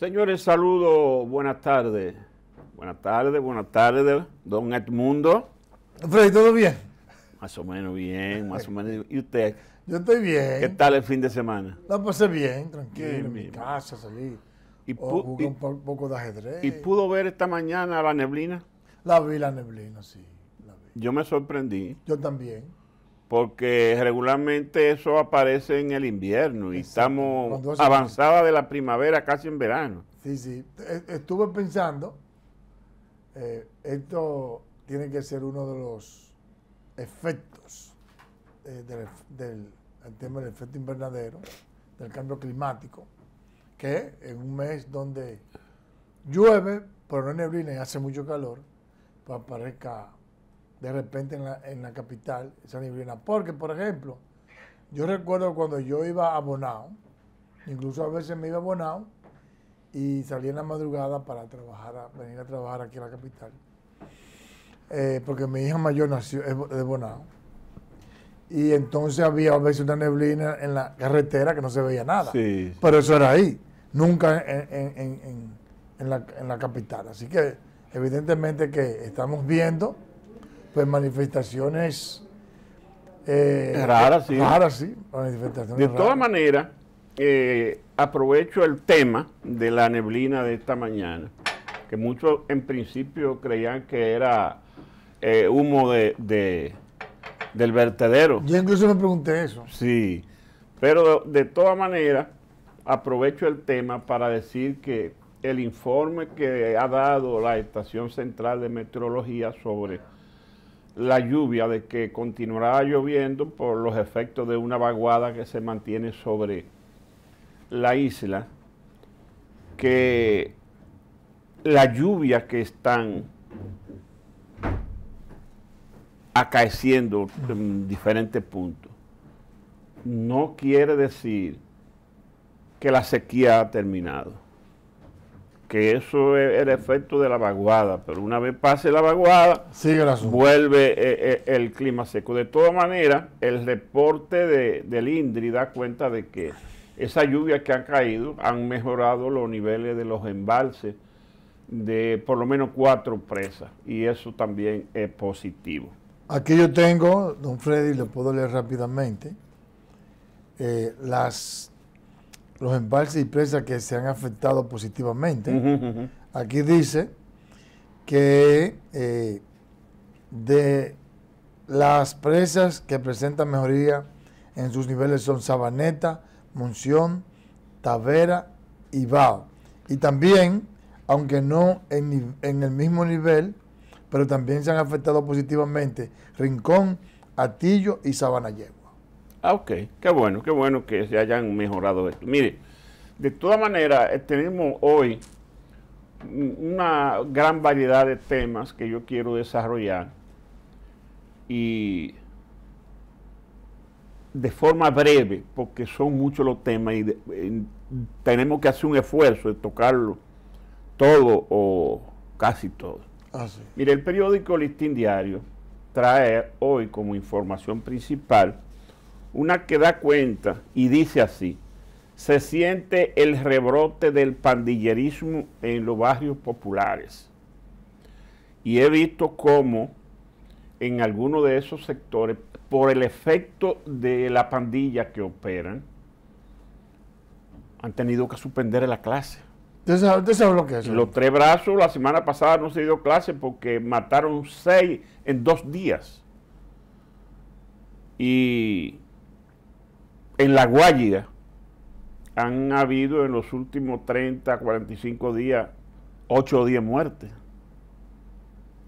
Señores, saludos, buenas tardes. Buenas tardes, buenas tardes, don Edmundo. Freddy, ¿todo bien? Más o menos bien, más o menos. ¿Y usted? Yo estoy bien. ¿Qué tal el fin de semana? La pasé bien, tranquilo, en mi casa, salí. Y oh, un poco de ajedrez. ¿Y pudo ver esta mañana la neblina? La vi la neblina, sí. Yo me sorprendí. Yo también porque regularmente eso aparece en el invierno y estamos avanzada de la primavera, casi en verano. Sí, sí, e-, estuve pensando, eh, esto tiene que ser uno de los efectos eh, del, tema del efecto invernadero, del cambio climático, que en un mes donde llueve, pero no neblina y hace mucho calor, pues aparezca de repente en la, en la capital, esa neblina. Porque, por ejemplo, yo recuerdo cuando yo iba a Bonao, incluso a veces me iba a Bonao y salía en la madrugada para trabajar, a, venir a trabajar aquí a la capital. Eh, porque mi hija mayor nació de Bonao. Y entonces había a veces una neblina en la carretera que no se veía nada. Pero eso era ahí, nunca en, la, en la capital. Así que evidentemente que estamos viendo pues manifestaciones eh, raras, sí. sí. Manifestaciones de todas maneras, eh, aprovecho el tema de la neblina de esta mañana, que muchos en principio creían que era eh, humo de, del vertedero. Yo incluso me pregunté eso. Sí, pero de, de todas maneras, aprovecho el tema para decir que el informe que ha dado la Estación Central de Meteorología sobre la lluvia, de que continuará lloviendo por los efectos de una vaguada que se mantiene sobre la isla, que la lluvia que están acaeciendo en diferentes puntos no quiere decir que la sequía ha terminado que eso es el efecto de la vaguada, pero una vez pase la vaguada, vuelve eh, eh, el clima seco. De todas maneras, el reporte del INDRI da cuenta de que esa lluvia que han caído han mejorado los niveles de los embalses de por lo menos cuatro presas, y eso también es positivo. Aquí yo tengo, don Freddy, le puedo leer rápidamente, eh, las los embalses y presas que se han afectado positivamente. Aquí dice que eh, de las presas que presentan mejoría en sus niveles son Sabaneta, Monción, Tavera y Bao. Y también, aunque no en, el mismo nivel, pero también se han afectado positivamente Rincón, Atillo y Sabana Ah, ok, qué bueno, qué bueno que se hayan mejorado esto. Mire, de todas maneras, eh, tenemos hoy una gran variedad de temas que yo quiero desarrollar y de forma breve, porque son muchos los temas y, tenemos que hacer un esfuerzo de tocarlo todo o casi todo. Ah, Mire, el periódico Listín Diario trae hoy como información principal una que da cuenta y dice así, se siente el rebrote del pandillerismo en los barrios populares. Y he visto cómo en algunos de esos sectores, por el efecto de la pandilla que operan, han tenido que suspender la clase. ¿Usted sabe, lo que es? Los tres brazos la semana pasada no se dio clase porque mataron seis en dos días. Y en La Guayiga han habido en los últimos 30, 45 días 8 o 10 muertes.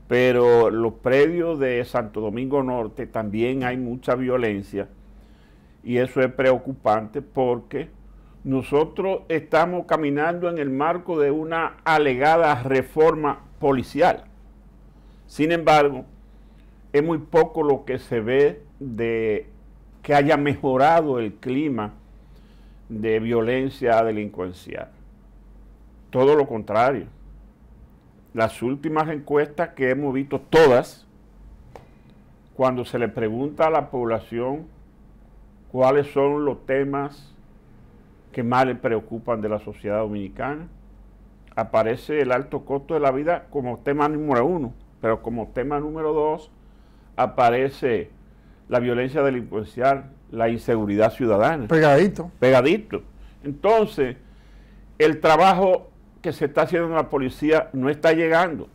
Pero los predios de Santo Domingo Norte también hay mucha violencia y eso es preocupante porque nosotros estamos caminando en el marco de una alegada reforma policial. Sin embargo, es muy poco lo que se ve de que haya mejorado el clima de violencia delincuencial. Todo lo contrario. Las últimas encuestas que hemos visto todas, cuando se le pregunta a la población cuáles son los temas que más le preocupan de la sociedad dominicana, aparece el alto costo de la vida como tema número uno, pero como tema número dos aparece la violencia delincuencial, la inseguridad ciudadana. Pegadito. Pegadito. Entonces, el trabajo que se está haciendo en la policía no está llegando.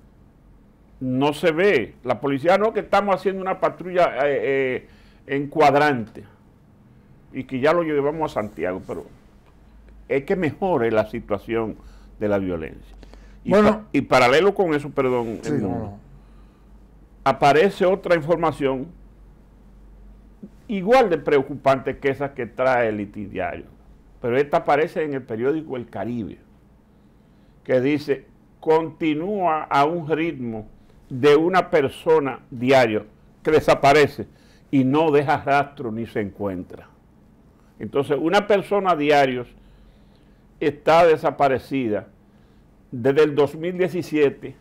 No se ve. La policía no, que estamos haciendo una patrulla eh, eh, en cuadrante y que ya lo llevamos a Santiago, pero es que mejore la situación de la violencia. Y, bueno, y paralelo con eso, perdón, aparece otra información igual de preocupante que esas que trae el diario. Pero esta aparece en el periódico El Caribe, que dice, continúa a un ritmo de una persona diario que desaparece y no deja rastro ni se encuentra. Entonces, una persona diarios está desaparecida desde el 2017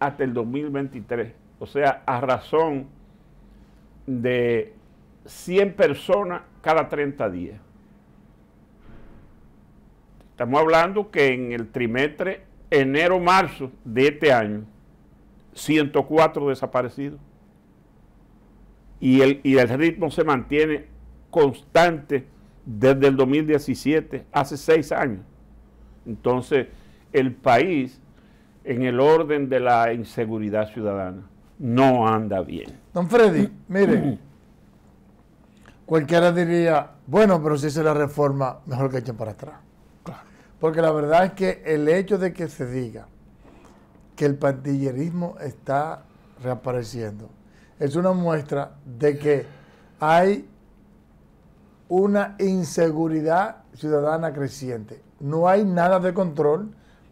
hasta el 2023, o sea, a razón de 100 personas cada 30 días. Estamos hablando que en el trimestre enero-marzo de este año, 104 desaparecidos. Y el, el ritmo se mantiene constante desde el 2017, hace seis años. Entonces, el país, en el orden de la inseguridad ciudadana, no anda bien. Don Freddy, mire, Cualquiera diría, bueno, pero si es la reforma, mejor que echen para atrás. Porque la verdad es que el hecho de que se diga que el pandillerismo está reapareciendo es una muestra de que hay una inseguridad ciudadana creciente. No hay nada de control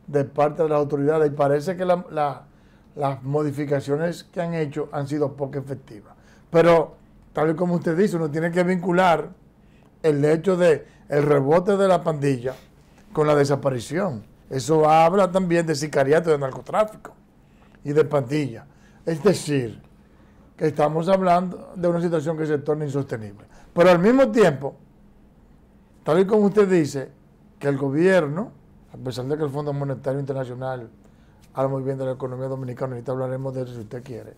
de parte de las autoridades y parece que las modificaciones que han hecho han sido poco efectivas. Pero tal y como usted dice, uno tiene que vincular el hecho de el rebote de la pandilla con la desaparición. Eso habla también de sicariato, de narcotráfico y de pandilla. Es decir, que estamos hablando de una situación que se torna insostenible. Pero al mismo tiempo, tal y como usted dice, que el gobierno, a pesar de que el Fondo Monetario Internacional habla muy bien de la economía dominicana, ahorita hablaremos de eso si usted quiere,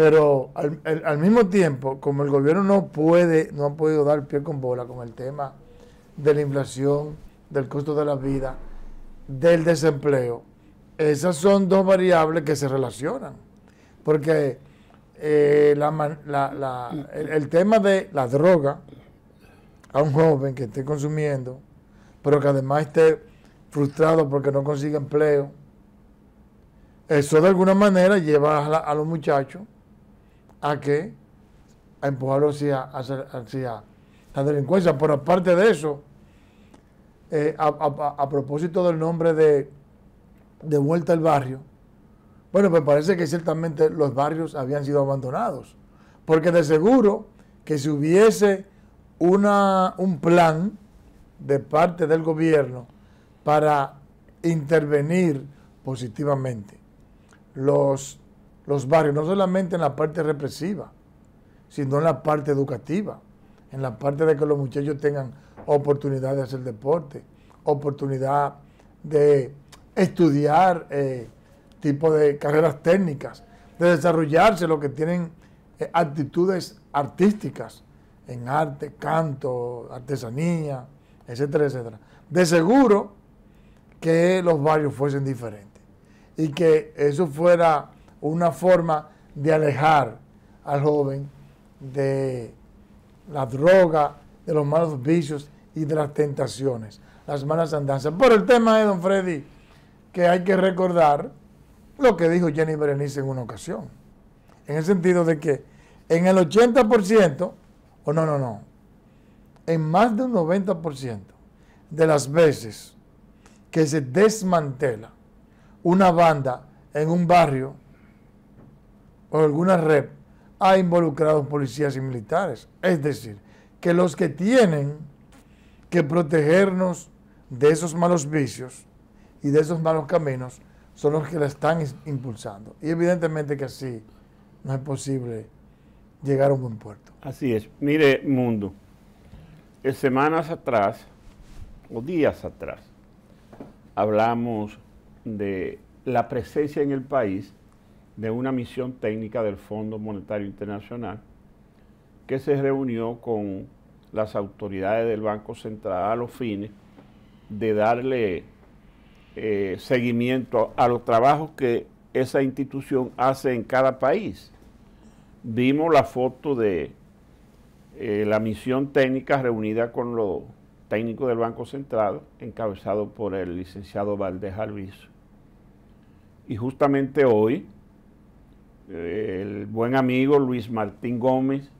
pero al, mismo tiempo, como el gobierno no puede, no ha podido dar pie con bola con el tema de la inflación, del costo de la vida, del desempleo, esas son dos variables que se relacionan. Porque eh, el, tema de la droga a un joven que esté consumiendo, pero que además esté frustrado porque no consigue empleo, eso de alguna manera lleva a los muchachos a que a empujarlo hacia, la delincuencia. Pero aparte de eso, eh, a, propósito del nombre de, de Vuelta al Barrio, bueno, me parece que ciertamente los barrios habían sido abandonados. Porque de seguro que si hubiese una, un plan de parte del gobierno para intervenir positivamente los los barrios, no solamente en la parte represiva, sino en la parte educativa, en la parte de que los muchachos tengan oportunidad de hacer deporte, oportunidad de estudiar eh, tipo de carreras técnicas, de desarrollarse lo que tienen eh, actitudes artísticas en arte, canto, artesanía, etcétera, etcétera. De seguro que los barrios fuesen diferentes y que eso fuera una forma de alejar al joven de la droga, de los malos vicios y de las tentaciones, las malas andanzas. por el tema es, don Freddy, que hay que recordar lo que dijo Jenny Berenice en una ocasión, en el sentido de que en el 80%, o no, no, no, en más de un 90% de las veces que se desmantela una banda en un barrio, o alguna red ha involucrado policías y militares. Es decir, que los que tienen que protegernos de esos malos vicios y de esos malos caminos son los que la están impulsando. Y evidentemente que así no es posible llegar a un buen puerto. Así es. Mire, mundo, eh, semanas atrás, o días atrás, hablamos de la presencia en el país de una misión técnica del Fondo Monetario Internacional que se reunió con las autoridades del Banco Central a los fines de darle eh, seguimiento a los trabajos que esa institución hace en cada país. Vimos la foto de eh, la misión técnica reunida con los técnicos del Banco Central, encabezado por el licenciado Valdés Alviso. Y justamente hoy el buen amigo Luis Martín Gómez,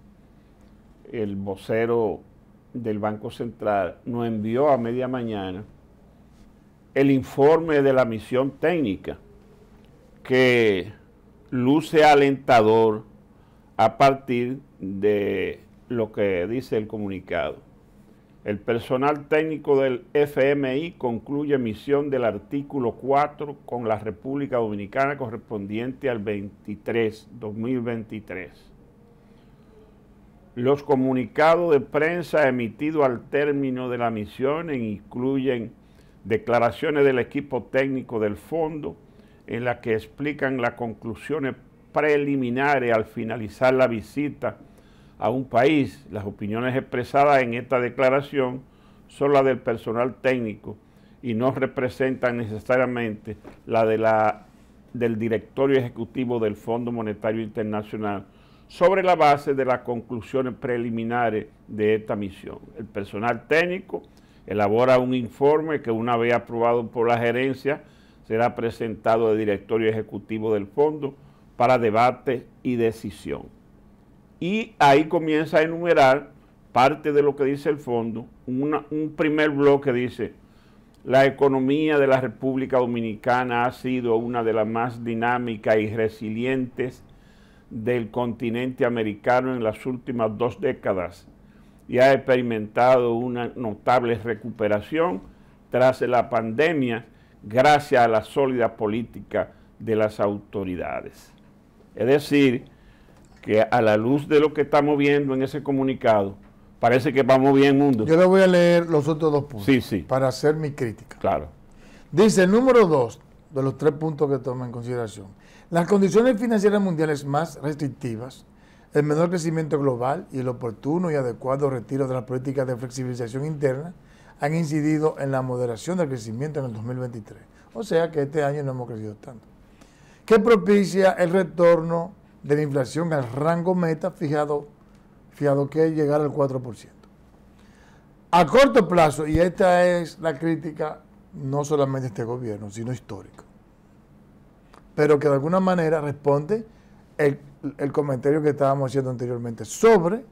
el vocero del Banco Central, nos envió a media mañana el informe de la misión técnica que luce alentador a partir de lo que dice el comunicado. El personal técnico del FMI concluye misión del artículo 4 con la República Dominicana correspondiente al 23, 2023. Los comunicados de prensa emitidos al término de la misión incluyen declaraciones del equipo técnico del fondo en las que explican las conclusiones preliminares al finalizar la visita a un país. Las opiniones expresadas en esta declaración son las del personal técnico y no representan necesariamente la, del directorio ejecutivo del Fondo Monetario Internacional sobre la base de las conclusiones preliminares de esta misión. El personal técnico elabora un informe que una vez aprobado por la gerencia será presentado al directorio ejecutivo del fondo para debate y decisión y ahí comienza a enumerar parte de lo que dice el fondo, un primer bloque dice, la economía de la República Dominicana ha sido una de las más dinámicas y resilientes del continente americano en las últimas dos décadas y ha experimentado una notable recuperación tras la pandemia gracias a la sólida política de las autoridades. Es decir, que a la luz de lo que estamos viendo en ese comunicado, parece que vamos bien mundo. Yo le voy a leer los otros dos puntos para hacer mi crítica. Claro. Dice el número dos de los tres puntos que toma en consideración. Las condiciones financieras mundiales más restrictivas, el menor crecimiento global y el oportuno y adecuado retiro de las políticas de flexibilización interna han incidido en la moderación del crecimiento en el 2023. O sea que este año no hemos crecido tanto. ¿Qué propicia el retorno de la inflación al rango meta fijado, que es llegar al 4%. A corto plazo, y esta es la crítica no solamente de este gobierno, sino histórico, pero que de alguna manera responde el, comentario que estábamos haciendo anteriormente sobre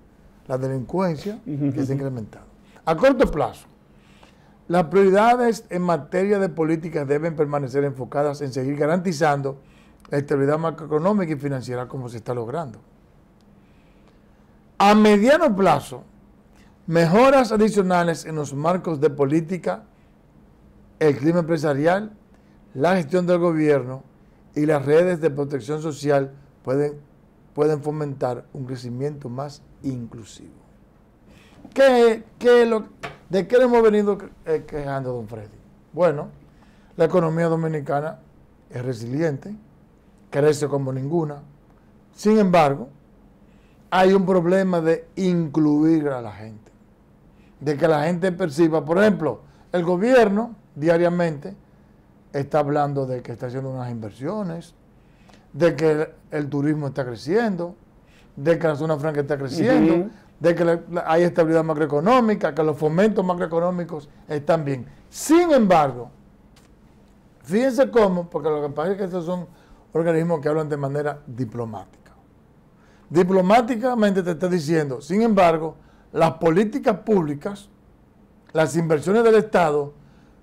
la delincuencia que se ha incrementado. A corto plazo, las prioridades en materia de políticas deben permanecer enfocadas en seguir garantizando la estabilidad macroeconómica y financiera como se está logrando. A mediano plazo, mejoras adicionales en los marcos de política, el clima empresarial, la gestión del gobierno y las redes de protección social pueden, pueden fomentar un crecimiento más inclusivo. ¿Qué, lo, ¿De qué le hemos venido eh, quejando, don Freddy? Bueno, la economía dominicana es resiliente, crece como ninguna. Sin embargo, hay un problema de incluir a la gente, de que la gente perciba, por ejemplo, el gobierno diariamente está hablando de que está haciendo unas inversiones, de que el, turismo está creciendo, de que la zona franca está creciendo, de que hay estabilidad macroeconómica, que los fomentos macroeconómicos están bien. Sin embargo, fíjense cómo, porque lo que pasa es que estos son organismos que hablan de manera diplomática. Diplomáticamente te está diciendo, sin embargo, las políticas públicas, las inversiones del Estado,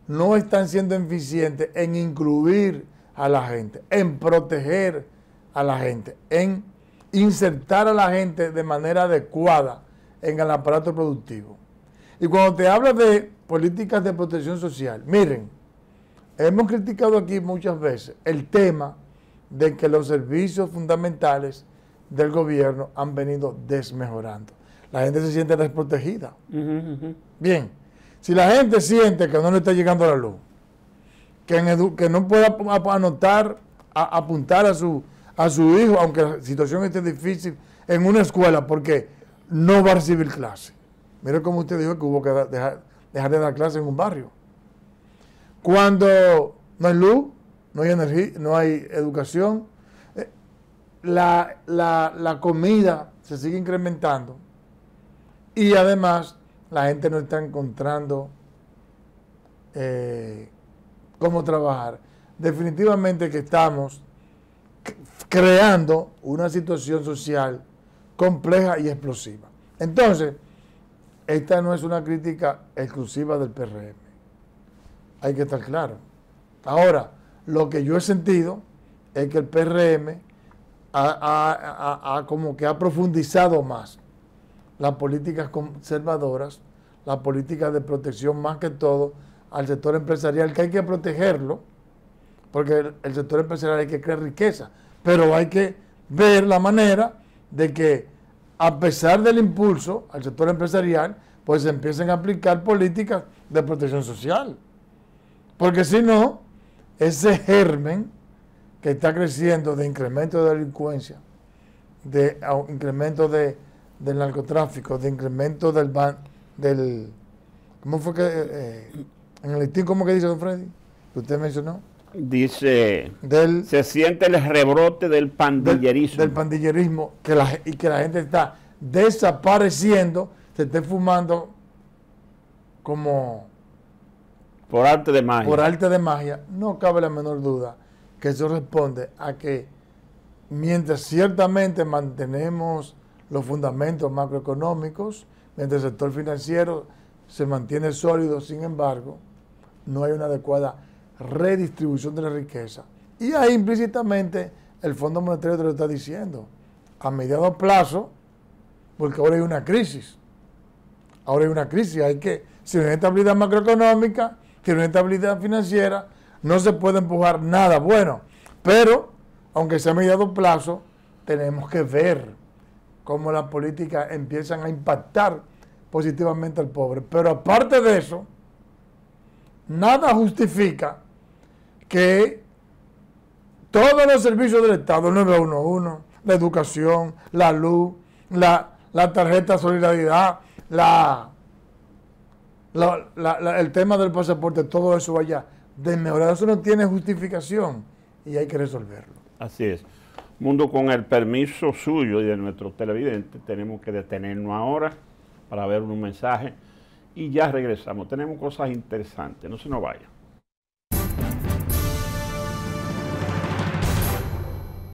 no están siendo eficientes en incluir a la gente, en proteger a la gente, en insertar a la gente de manera adecuada en el aparato productivo. Y cuando te hablas de políticas de protección social, miren, hemos criticado aquí muchas veces el tema de que los servicios fundamentales del gobierno han venido desmejorando. La gente se siente desprotegida. Bien, si la gente siente que no le está llegando la luz, que, no pueda anotar, apuntar a su, a su hijo, aunque la situación esté difícil, en una escuela, porque no va a recibir clase. Mire como usted dijo que hubo que dejar, dejar de dar clase en un barrio. Cuando no hay luz, no hay energía, no hay educación. Eh, la, comida se sigue incrementando y además la gente no está encontrando eh, cómo trabajar. Definitivamente que estamos creando una situación social compleja y explosiva. Entonces, esta no es una crítica exclusiva del PRM. Hay que estar claro. Ahora, lo que yo he sentido es que el PRM ha, como que ha profundizado más las políticas conservadoras, las políticas de protección más que todo al sector empresarial, que hay que protegerlo, porque el, el sector empresarial hay que crear riqueza, pero hay que ver la manera de que a pesar del impulso al sector empresarial, pues empiecen a aplicar políticas de protección social. Porque si no, ese germen que está creciendo de incremento de delincuencia, de incremento de, del narcotráfico, de incremento del ban, del ¿cómo fue que eh, eh, en el estilo cómo que dice Don Freddy? Que usted mencionó. Dice se siente el rebrote del pandillerismo. Del, pandillerismo que y que la gente está desapareciendo, se esté fumando como por arte de magia. Por arte de magia, no cabe la menor duda que eso responde a que mientras ciertamente mantenemos los fundamentos macroeconómicos, mientras el sector financiero se mantiene sólido, sin embargo, no hay una adecuada redistribución de la riqueza. Y ahí implícitamente el Fondo Monetario te lo está diciendo. A mediano plazo, porque ahora hay una crisis. Ahora hay una crisis, hay que, si hay estabilidad macroeconómica, tiene una estabilidad financiera, no se puede empujar nada bueno. Pero, aunque sea a mediado plazo, tenemos que ver cómo las políticas empiezan a impactar positivamente al pobre. Pero aparte de eso, nada justifica que todos los servicios del Estado, el 911, la educación, la luz, la, la tarjeta de solidaridad, la, el tema del pasaporte, todo eso vaya desmejorado. Eso no tiene justificación y hay que resolverlo. Así es. Mundo, con el permiso suyo y de nuestro televidente, tenemos que detenernos ahora para ver un mensaje y ya regresamos. Tenemos cosas interesantes, no se nos vayan.